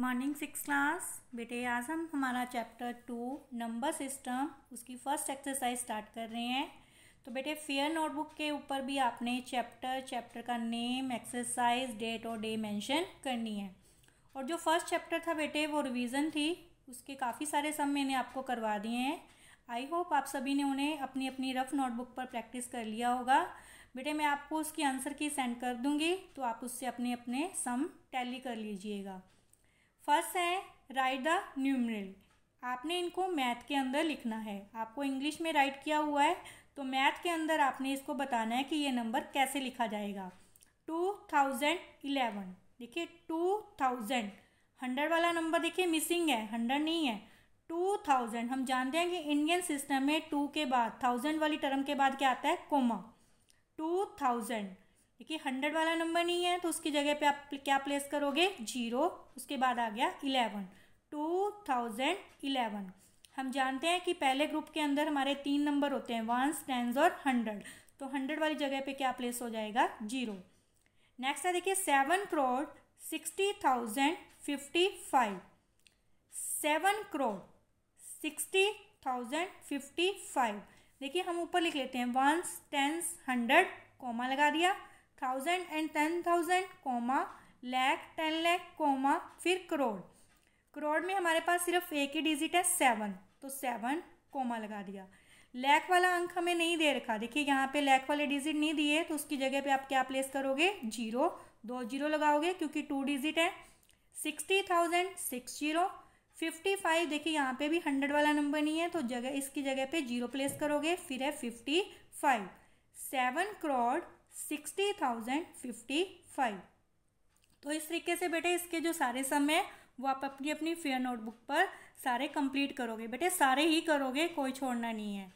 morning six class बेटे आज हम हमारा चैप्टर टू नंबर सिस्टम उसकी फर्स्ट एक्सरसाइज स्टार्ट कर रहे हैं तो बेटे फेयर नोटबुक के ऊपर भी आपने चैप्टर चैप्टर का नेम एक्सरसाइज डेट और डे मेंशन करनी है और जो फर्स्ट चैप्टर था बेटे वो रिवीजन थी उसके काफ़ी सारे सम मैंने आपको करवा दिए हैं आई होप आप सभी ने उन्हें अपनी अपनी रफ़ नोटबुक पर प्रैक्टिस कर लिया होगा बेटे मैं आपको उसकी आंसर की सेंड कर दूंगी तो आप उससे अपने अपने सम टैली कर लीजिएगा फर्स्ट है राइट द न्यूमरल आपने इनको मैथ के अंदर लिखना है आपको इंग्लिश में राइट किया हुआ है तो मैथ के अंदर आपने इसको बताना है कि ये नंबर कैसे लिखा जाएगा टू थाउजेंड इलेवन देखिए टू थाउजेंड हंड्रेड वाला नंबर देखिए मिसिंग है हंड्रेड नहीं है टू थाउजेंड हम जानते हैं कि इंडियन सिस्टम में टू के बाद थाउजेंड वाली टर्म के बाद क्या आता है कोमा टू थाउजेंड देखिए हंड्रेड वाला नंबर नहीं है तो उसकी जगह पे आप क्या प्लेस करोगे जीरो उसके बाद आ गया इलेवन टू थाउजेंड इलेवन हम जानते हैं कि पहले ग्रुप के अंदर हमारे तीन नंबर होते हैं वंस टेंस और हंड्रेड तो हंड्रेड वाली जगह पे क्या प्लेस हो जाएगा जीरो नेक्स्ट है देखिए seven crore sixty thousand fifty five seven crore sixty thousand fifty five देखिए हम ऊपर लिख लेते हैं वंस टेंस हंड्रेड कॉमा लगा दिया thousand and ten thousand comma lakh ten lakh comma फिर करोड़ करोड़ में हमारे पास सिर्फ एक ही डिजिट है सेवन तो सेवन कॉमा लगा दिया लैख वाला अंक हमें नहीं दे रखा देखिए यहाँ पे लैख वाले डिजिट नहीं दिए तो उसकी जगह पे आप क्या प्लेस करोगे जीरो दो जीरो लगाओगे क्योंकि टू डिजिट है sixty thousand six zero fifty five देखिए यहाँ पे भी हंड्रेड वाला नंबर नहीं है तो जगह इसकी जगह पे जीरो प्लेस करोगे फिर है fifty five seven crore sixty thousand fifty five तो इस तरीके से बेटे इसके जो सारे सम है वो आप अपनी अपनी फेयर नोटबुक पर सारे कंप्लीट करोगे बेटे सारे ही करोगे कोई छोड़ना नहीं है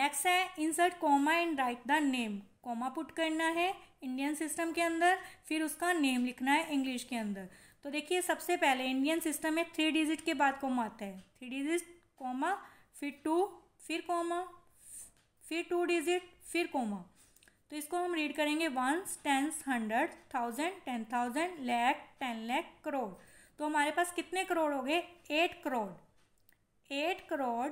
नेक्स्ट है insert comma and write the name comma put करना है इंडियन सिस्टम के अंदर फिर उसका नेम लिखना है इंग्लिश के अंदर तो देखिए सबसे पहले इंडियन सिस्टम में थ्री डिजिट के बाद कॉमा आता है थ्री डिजिट कॉमा फिर टू फिर कॉमा फिर टू डिजिट फिर कॉमा तो इसको हम रीड करेंगे ones tens hundred thousand ten thousand lakh ten lakh crore तो हमारे पास कितने करोड़ हो गए eight crore eight crore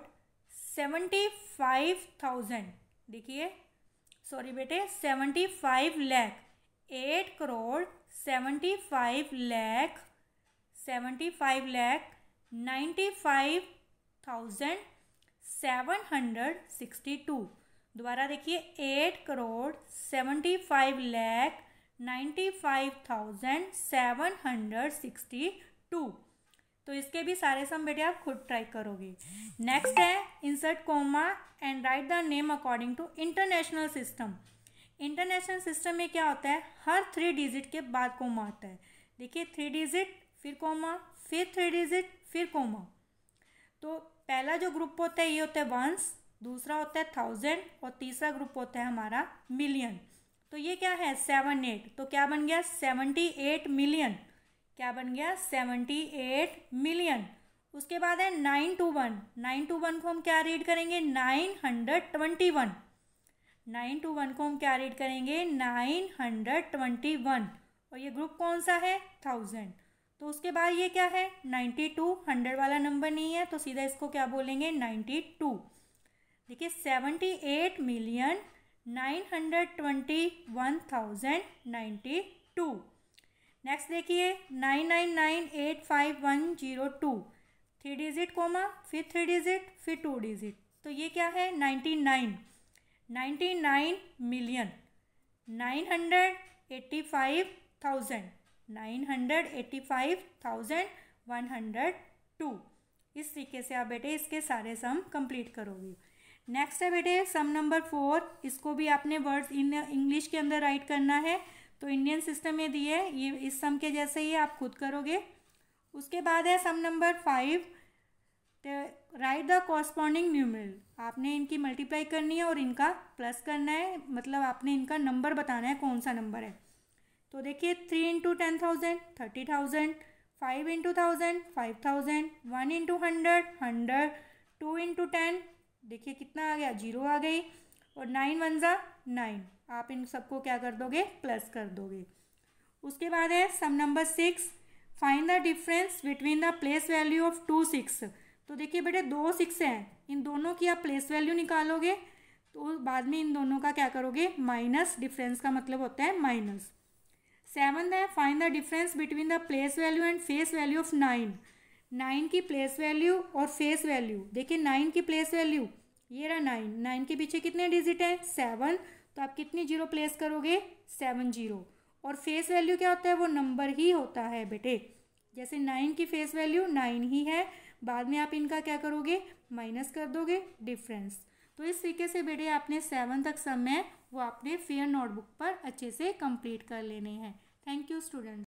seventy five thousand देखिए सॉरी बेटे seventy five lakh eight crore seventy five lakh seventy five lakh ninety five thousand seven hundred sixty two दोबारा देखिए eight crore seventy five lakh ninety five thousand seven hundred sixty two तो इसके भी सारे सम बेटे आप खुद ट्राई करोगे नेक्स्ट है insert comma and write the name according to international system international system में क्या होता है हर थ्री डिजिट के बाद कोमा आता है देखिए थ्री डिजिट फिर कोमा फिर थ्री डिजिट फिर कोमा तो पहला जो ग्रुप होता है ये होता है वंस दूसरा होता है थाउजेंड और तीसरा ग्रुप होता है हमारा मिलियन तो ये क्या है सेवन एट तो क्या बन गया सेवेंटी एट मिलियन क्या बन गया सेवेंटी एट मिलियन उसके बाद है nine two one nine two one को हम क्या रीड करेंगे nine hundred twenty one nine two one को हम क्या रीड करेंगे नाइन हंड्रेड ट्वेंटी वन और ये ग्रुप कौन सा है थाउजेंड तो उसके बाद ये क्या है नाइन्टी टू हंड्रेड वाला नंबर नहीं है तो सीधा इसको क्या बोलेंगे नाइन्टी टू देखिए seventy eight million nine hundred twenty one thousand ninety two next देखिए nine nine nine eight five one zero two three digit comma फिर थ्री डिजिट फिर टू डिजिट तो ये क्या है ninety nine ninety nine million nine hundred eighty five thousand nine hundred eighty five thousand one hundred to इस तरीके से आप बेटे इसके सारे सम कंप्लीट करोगे नेक्स्ट है बेटे सम नंबर फोर इसको भी आपने वर्ड्स इन इंग्लिश के अंदर राइट करना है तो इंडियन सिस्टम में दी है ये इस सम के जैसे ही आप खुद करोगे उसके बाद है sum number five write the corresponding numeral आपने इनकी मल्टीप्लाई करनी है और इनका प्लस करना है मतलब आपने इनका नंबर बताना है कौन सा नंबर है तो देखिए three into ten thousand thirty thousand five into thousand five thousand one into hundred hundred two into ten देखिए कितना आ गया जीरो आ गई और नाइन वन ज़ा नाइन आप इन सबको क्या कर दोगे प्लस कर दोगे उसके बाद है sum number six find the difference between the place value of two six तो देखिए बेटे दो सिक्स हैं इन दोनों की आप प्लेस वैल्यू निकालोगे तो बाद में इन दोनों का क्या करोगे माइनस डिफरेंस का मतलब होता है माइनस सेवन है find the difference between the place value and face value of nine nine की प्लेस वैल्यू और फेस वैल्यू देखिए नाइन की प्लेस वैल्यू ये रहा नाइन नाइन के पीछे कितने डिजिट हैं सेवन तो आप कितनी जीरो प्लेस करोगे सेवन जीरो और फेस वैल्यू क्या होता है वो नंबर ही होता है बेटे जैसे नाइन की फेस वैल्यू नाइन ही है बाद में आप इनका क्या करोगे माइनस कर दोगे डिफरेंस तो इस तरीके से बेटे आपने सेवन तक समय वो आपने फेयर नोटबुक पर अच्छे से कंप्लीट कर लेने हैं थैंक यू स्टूडेंट